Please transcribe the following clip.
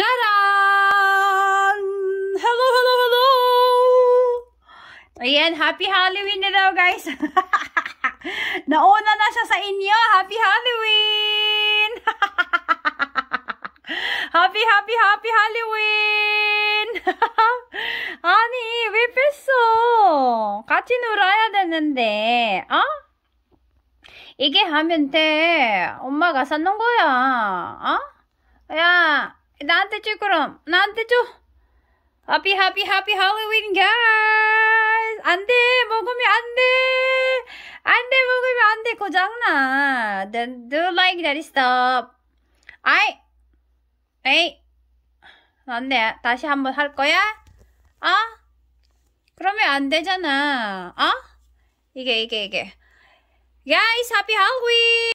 짜란! Hello, hello, hello! Ayan, happy Halloween na daw guys! Nauna na siya sa inyo! Happy Halloween! happy, happy, happy Halloween! 아니, 왜 뺐어? 같이 놀아야 되는데, 어? 이게 하면 돼. 엄마가 사는 거야, 어? 야! 나한테 줘 그럼 나한테 줘 happy happy happy Halloween guys 안돼 먹으면 안돼 안돼 먹으면 안돼 고장나 then do like that stop 아이 에이 안돼 다시 한번 할 거야 아 어? 그러면 안 되잖아 어 이게 이게 이게 guys happy Halloween